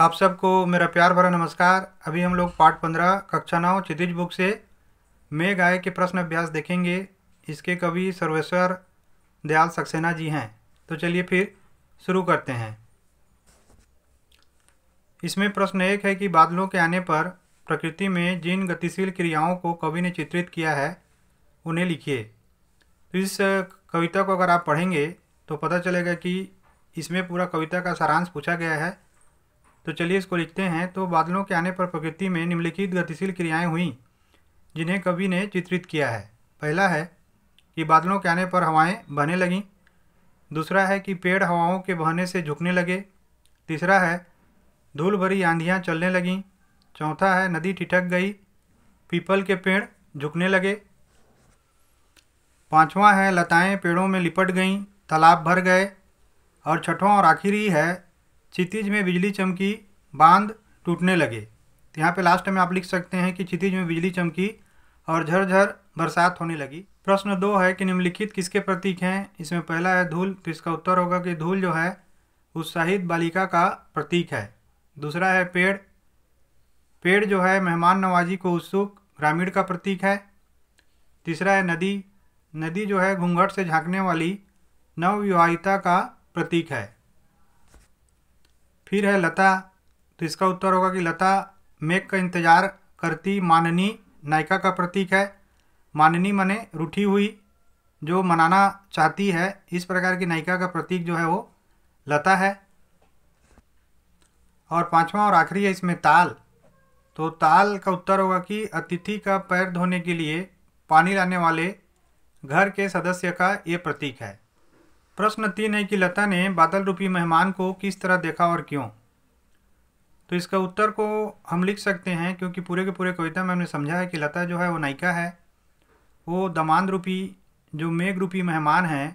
आप सबको मेरा प्यार भरा नमस्कार अभी हम लोग पार्ट पंद्रह कक्षा नौ चितिज बुक से मेघ आय के प्रश्न अभ्यास देखेंगे इसके कवि सर्वेश्वर दयाल सक्सेना जी हैं तो चलिए फिर शुरू करते हैं इसमें प्रश्न एक है कि बादलों के आने पर प्रकृति में जिन गतिशील क्रियाओं को कवि ने चित्रित किया है उन्हें लिखिए तो इस कविता को अगर आप पढ़ेंगे तो पता चलेगा कि इसमें पूरा कविता का सारांश पूछा गया है तो चलिए इसको लिखते हैं तो बादलों के आने पर प्रकृति में निम्नलिखित गतिशील क्रियाएं हुई जिन्हें कवि ने चित्रित किया है पहला है कि बादलों के आने पर हवाएं बहने लगीं दूसरा है कि पेड़ हवाओं के बहने से झुकने लगे तीसरा है धूल भरी आंधियाँ चलने लगीं चौथा है नदी ठिठक गई पीपल के पेड़ झुकने लगे पाँचवा है लताएँ पेड़ों में लिपट गईं तालाब भर गए और छठों और आखिरी है क्षितिज में बिजली चमकी बांध टूटने लगे तो यहाँ पे लास्ट में आप लिख सकते हैं कि क्षितिज में बिजली चमकी और झरझर बरसात होने लगी प्रश्न दो है कि निम्नलिखित किसके प्रतीक हैं इसमें पहला है धूल तो इसका उत्तर होगा कि धूल जो है उत्साहित बालिका का प्रतीक है दूसरा है पेड़ पेड़ जो है मेहमान नवाजी को उत्सुक ग्रामीण का प्रतीक है तीसरा है नदी नदी जो है घूंघट से झांकने वाली नवविवाहिता का प्रतीक है फिर है लता तो इसका उत्तर होगा कि लता मेघ का इंतजार करती माननी नायिका का प्रतीक है माननी मने रूठी हुई जो मनाना चाहती है इस प्रकार की नायिका का प्रतीक जो है वो लता है और पांचवा और आखिरी है इसमें ताल तो ताल का उत्तर होगा कि अतिथि का पैर धोने के लिए पानी लाने वाले घर के सदस्य का ये प्रतीक है प्रश्न तीन है कि लता ने बादल रूपी मेहमान को किस तरह देखा और क्यों तो इसका उत्तर को हम लिख सकते हैं क्योंकि पूरे के पूरे कविता में हमने समझा है कि लता जो है वो नायिका है वो दमान रूपी जो मेघ रूपी मेहमान हैं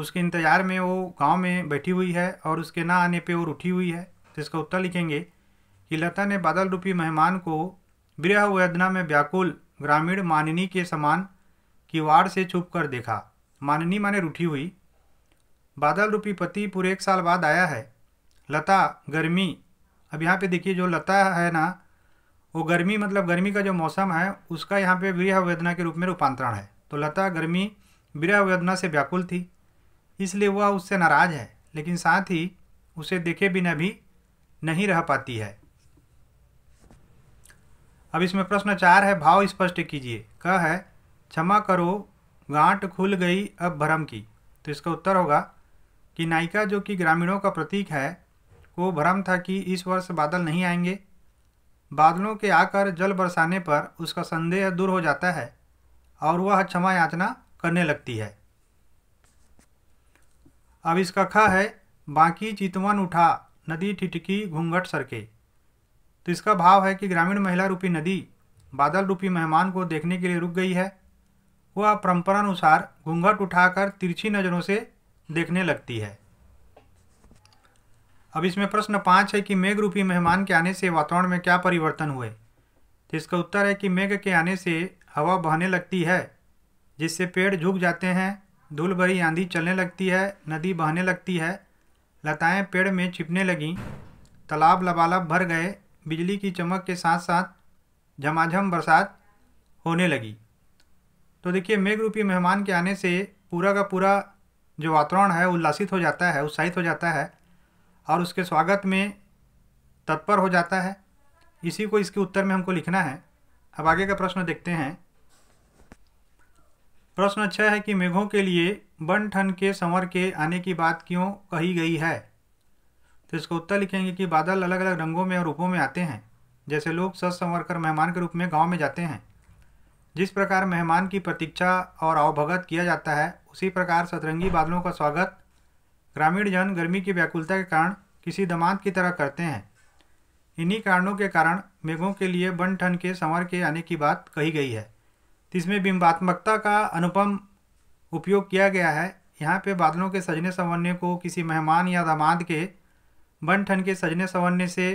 उसके इंतज़ार में वो गांव में बैठी हुई है और उसके ना आने पे वो उठी हुई है तो इसका उत्तर लिखेंगे कि लता ने बादल रूपी मेहमान को बृह वेदना में व्याकुल ग्रामीण माननी के समान किवाड़ से छुप कर देखा माननी माने रूठी हुई बादल रूपी पति पूरे एक साल बाद आया है लता गर्मी अब यहाँ पे देखिए जो लता है ना वो गर्मी मतलब गर्मी का जो मौसम है उसका यहाँ पे विरह वेदना के रूप में रूपांतरण है तो लता गर्मी विरह वेदना से व्याकुल थी इसलिए वह उससे नाराज़ है लेकिन साथ ही उसे देखे बिना भी नहीं रह पाती है अब इसमें प्रश्न चार है भाव स्पष्ट कीजिए कह है क्षमा करो गांठ खुल गई अब भरम की तो इसका उत्तर होगा कि नायिका जो कि ग्रामीणों का प्रतीक है को भ्रम था कि इस वर्ष बादल नहीं आएंगे बादलों के आकर जल बरसाने पर उसका संदेह दूर हो जाता है और वह क्षमा याचना करने लगती है अब इसका ख है बाकी चितवन उठा नदी ठिठकी घूंघट सरके तो इसका भाव है कि ग्रामीण महिला रूपी नदी बादल रूपी मेहमान को देखने के लिए रुक गई है वह परंपरानुसार घूंघट उठाकर तिरछी नज़रों से देखने लगती है अब इसमें प्रश्न पाँच है कि मेघ रूपी मेहमान के आने से वातावरण में क्या परिवर्तन हुए तो इसका उत्तर है कि मेघ के आने से हवा बहने लगती है जिससे पेड़ झुक जाते हैं धूल भरी आंधी चलने लगती है नदी बहने लगती है लताएं पेड़ में छिपने लगीं तालाब लबालब भर गए बिजली की चमक के साथ साथ झमाझम बरसात होने लगी तो देखिए मेघ रूपी मेहमान के आने से पूरा का पूरा जो वातावरण है उल्लासित हो जाता है उत्साहित हो जाता है और उसके स्वागत में तत्पर हो जाता है इसी को इसके उत्तर में हमको लिखना है अब आगे का प्रश्न देखते हैं प्रश्न अच्छा है कि मेघों के लिए बन ठन के संवर के आने की बात क्यों कही गई है तो इसका उत्तर लिखेंगे कि बादल अलग अलग रंगों में और रूपों में आते हैं जैसे लोग सज संवर कर मेहमान के रूप में गांव में जाते हैं जिस प्रकार मेहमान की प्रतीक्षा और अवभगत किया जाता है उसी प्रकार सतरंगी बादलों का स्वागत ग्रामीण जन गर्मी की व्याकुलता के कारण किसी दमाद की तरह करते हैं इन्हीं कारणों के कारण मेघों के लिए बन ठन के संवर के आने की बात कही गई है इसमें बिंबात्मकता का अनुपम उपयोग किया गया है यहाँ पे बादलों के सजने संवरने को किसी मेहमान या दामाद के बन ठन के सजने संवरने से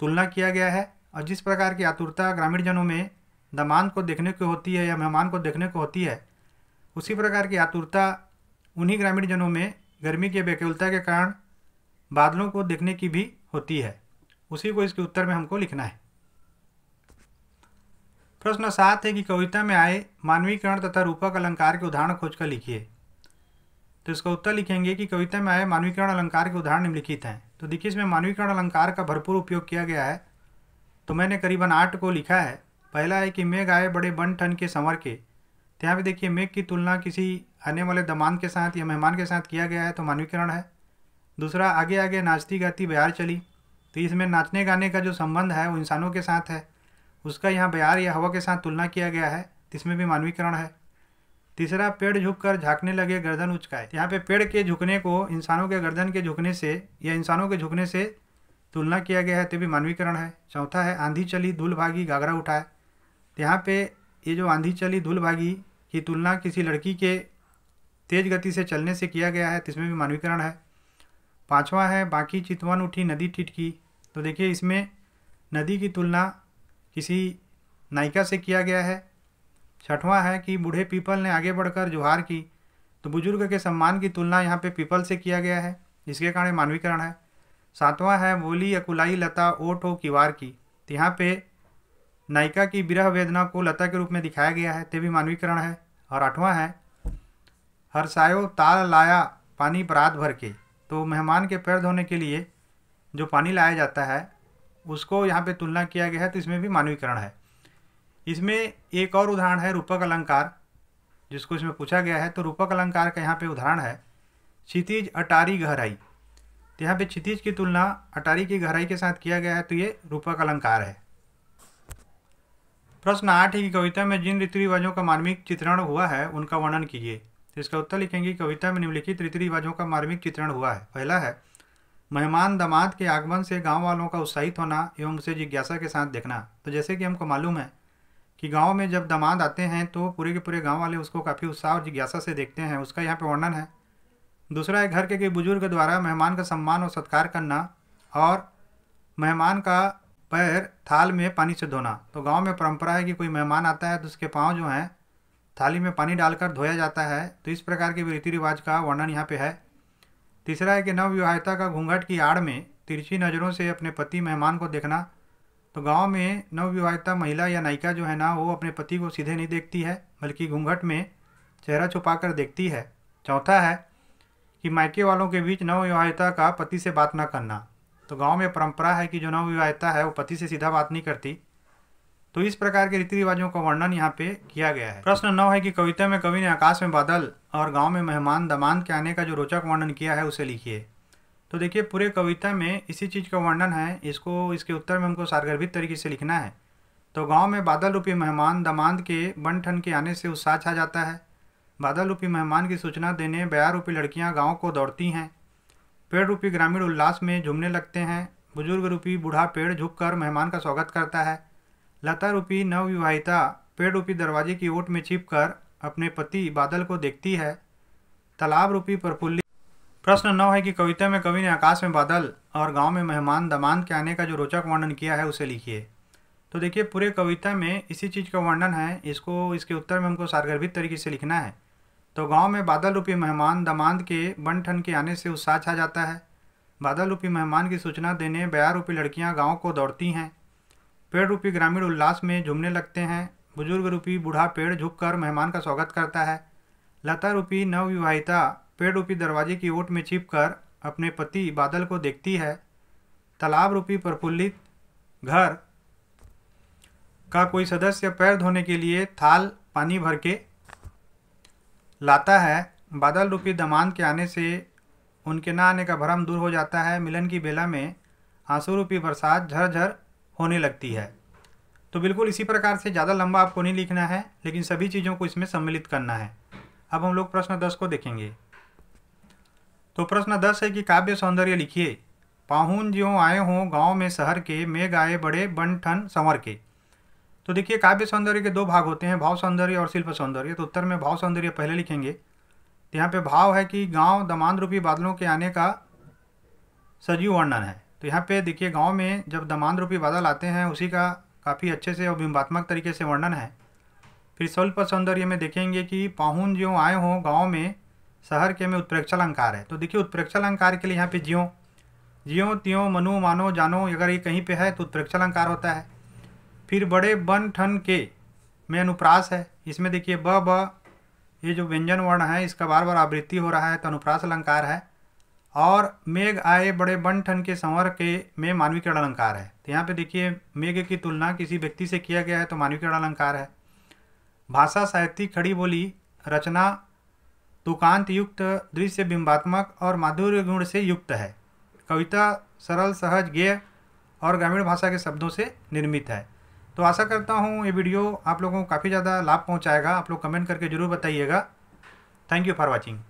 तुलना किया गया है और जिस प्रकार की आतुरता ग्रामीण जनों में दमान को देखने को होती है या मेहमान को देखने को होती है उसी प्रकार की आतुरता उन्हीं ग्रामीण जनों में गर्मी के बेकुलता के कारण बादलों को देखने की भी होती है उसी को इसके उत्तर में हमको लिखना है प्रश्न सात है कि कविता में आए मानवीकरण तथा रूपक अलंकार के उदाहरण खोजकर लिखिए तो इसका उत्तर लिखेंगे कि कविता में आए मानवीकरण अलंकार के उदाहरण निम्नलिखित हैं तो देखिए इसमें मानवीकरण अलंकार का भरपूर उपयोग किया गया है तो मैंने करीबन आठ को लिखा है पहला है कि मेघ आए बड़े बन ठन के संवर के तो यहाँ पर देखिए मेघ की तुलना किसी आने वाले दमान के साथ या मेहमान के साथ किया गया है तो मानवीकरण है दूसरा आगे आगे नाचती गाती बिहार चली तो इसमें नाचने गाने का जो संबंध है वो इंसानों के साथ है उसका यहाँ बिहार या हवा के साथ तुलना किया गया है इसमें भी मानवीकरण है तीसरा पेड़ झुक कर झाँकने लगे गर्दन उचकाए यहाँ पे पेड़ के झुकने को इंसानों के गर्दन के झुकने से या इंसानों के झुकने से तुलना किया गया है तो भी मानवीकरण है चौथा है आंधी चली धूल भागी घाघरा उठाए तो यहाँ पे ये जो आंधी चली धूल भागी की तुलना किसी लड़की के तेज गति से चलने से किया गया है तो इसमें भी मानवीकरण है पांचवा है बाकी चितवन उठी नदी टिट तो देखिए इसमें नदी की तुलना किसी नायिका से किया गया है छठवां है कि बूढ़े पीपल ने आगे बढ़कर जोहार की तो बुजुर्ग के सम्मान की तुलना यहाँ पे पीपल से किया गया है जिसके कारण मानवीकरण है सातवां है बोली अकुलाई लता ओठ हो किवार की तो यहाँ पे नायिका की विरह वेदना को लता के रूप में दिखाया गया है तेवी भी मानवीकरण है और आठवां है हर्षायो ताल लाया पानी रात भर के तो मेहमान के पैर धोने के लिए जो पानी लाया जाता है उसको यहाँ पे तुलना किया गया है तो इसमें भी मानवीकरण है इसमें एक और उदाहरण है रूपक अलंकार जिसको इसमें पूछा गया है तो रूपक अलंकार का यहाँ पे उदाहरण है क्षितिज अटारी गहराई तो यहाँ पे क्षितिज की तुलना अटारी की गहराई के साथ किया गया है तो ये रूपक अलंकार है प्रश्न आठ ही कविता में जिन रीति रिवाजों का मार्मिक चित्रण हुआ है उनका वर्णन कीजिए इसका उत्तर लिखेंगे कविता में निम्नलिखित रीति रिवाजों का मार्मिक चित्रण हुआ है पहला है मेहमान दामाद के आगमन से गांव वालों का उत्साहित होना एवं उसे जिज्ञासा के साथ देखना तो जैसे कि हमको मालूम है कि गांव में जब दामाद आते हैं तो पूरे के पूरे गांव वाले उसको काफ़ी उत्साह और जिज्ञासा से देखते हैं उसका यहाँ पर वर्णन है दूसरा है घर के कई बुजुर्ग द्वारा मेहमान का सम्मान और सत्कार करना और मेहमान का पैर थाल में पानी से धोना तो गांव में परंपरा है कि कोई मेहमान आता है तो उसके पाँव जो हैं थाली में पानी डालकर धोया जाता है तो इस प्रकार के रीति रिवाज का वर्णन यहाँ पे है तीसरा है कि नवविवाहिता का घूंघट की आड़ में तिरछी नज़रों से अपने पति मेहमान को देखना तो गाँव में नवविवाहिता महिला या नायिका जो है ना वो अपने पति को सीधे नहीं देखती है बल्कि घूंघट में चेहरा छुपा देखती है चौथा है कि मायके वालों के बीच नवविवाहिता का पति से बात ना करना तो गांव में परंपरा है कि जो नवविवाहिता है वो पति से सीधा बात नहीं करती तो इस प्रकार के रीति रिवाजों का वर्णन यहाँ पे किया गया है प्रश्न नौ है कि कविता में कवि ने आकाश में बादल और गांव में मेहमान दमान के आने का जो रोचक वर्णन किया है उसे लिखिए तो देखिए पूरे कविता में इसी चीज़ का वर्णन है इसको इसके उत्तर में हमको सारगर्भित तरीके से लिखना है तो गांव में बादल रूपी मेहमान दमांद के बन ठन के आने से उत्साह छा जाता है बादल रूपी मेहमान की सूचना देने बया रूपी लड़कियां गांव को दौड़ती हैं पेड़ रूपी ग्रामीण उल्लास में झूमने लगते हैं बुजुर्ग रूपी बूढ़ा पेड़ झुककर मेहमान का स्वागत करता है लता रूपी नवविवाहिता पेड़ रूपी दरवाजे की ओट में छिप कर अपने पति बादल को देखती है तालाब रूपी प्रफुल्लित प्रश्न नौ है कि कविता में कवि ने आकाश में बादल और गांव में मेहमान दमान के आने का जो रोचक वर्णन किया है उसे लिखिए तो देखिए पूरे कविता में इसी चीज़ का वर्णन है इसको इसके उत्तर में हमको सारगर्भित तरीके से लिखना है तो गांव में बादल रूपी मेहमान दमाद के बन ठन के आने से उत्साह छा जाता है बादल रूपी मेहमान की सूचना देने बया रूपी लड़कियां गांव को दौड़ती हैं पेड़ रूपी ग्रामीण उल्लास में झूमने लगते हैं बुजुर्ग रूपी बूढ़ा पेड़ झुक मेहमान का स्वागत करता है लता रूपी नवविवाहिता पेड़ रूपी दरवाजे की ओट में छिप कर अपने पति बादल को देखती है तालाब रूपी प्रफुल्लित घर का कोई सदस्य पैर धोने के लिए थाल पानी भर के लाता है बादल रूपी दमान के आने से उनके ना आने का भ्रम दूर हो जाता है मिलन की बेला में आंसू रूपी बरसात झरझर होने लगती है तो बिल्कुल इसी प्रकार से ज़्यादा लंबा आपको नहीं लिखना है लेकिन सभी चीज़ों को इसमें सम्मिलित करना है अब हम लोग प्रश्न दस को देखेंगे तो प्रश्न दस है कि काव्य सौंदर्य लिखिए पाहुन ज्यों आए हों गांव में शहर के मेघ आए बड़े बन ठन संवर के तो देखिए काव्य सौंदर्य के दो भाग होते हैं भाव सौंदर्य और शिल्प सौंदर्य तो उत्तर में भाव सौंदर्य पहले लिखेंगे तो यहाँ पे भाव है कि गांव दमान रूपी बादलों के आने का सजीव वर्णन है तो यहाँ पे देखिए गांव में जब दमान रूपी बादल आते हैं उसी का काफ़ी अच्छे से और बिंबात्मक तरीके से वर्णन है फिर शिल्प सौंदर्य में देखेंगे कि पाहुन ज्यो आए हों गाँव में शहर के में उत्प्रेक्षा अलंकार है तो देखिए उत्प्रेक्षा अलंकार के लिए यहाँ पे ज्यों ज्यों त्यों मनु मानो जानो अगर ये कहीं पर है तो उत्प्रेक्षा अलंकार होता है फिर बड़े बन ठन के में अनुप्रास है इसमें देखिए ब ब ये जो व्यंजन वर्ण है इसका बार बार आवृत्ति हो रहा है तो अनुप्रास अलंकार है और मेघ आए बड़े बन ठन के संवर के में मानवीकरण अलंकार है तो यहाँ पे देखिए मेघ की तुलना किसी व्यक्ति से किया गया है तो मानवीकरण अलंकार है भाषा साहित्यिक खड़ी बोली रचना तुकांत युक्त दृश्य बिंबात्मक और माधुर्य गुण से युक्त है कविता सरल सहज गेय और ग्रामीण भाषा के शब्दों से निर्मित है तो आशा करता हूँ ये वीडियो आप लोगों को काफ़ी ज़्यादा लाभ पहुँचाएगा आप लोग कमेंट करके ज़रूर बताइएगा थैंक यू फॉर वॉचिंग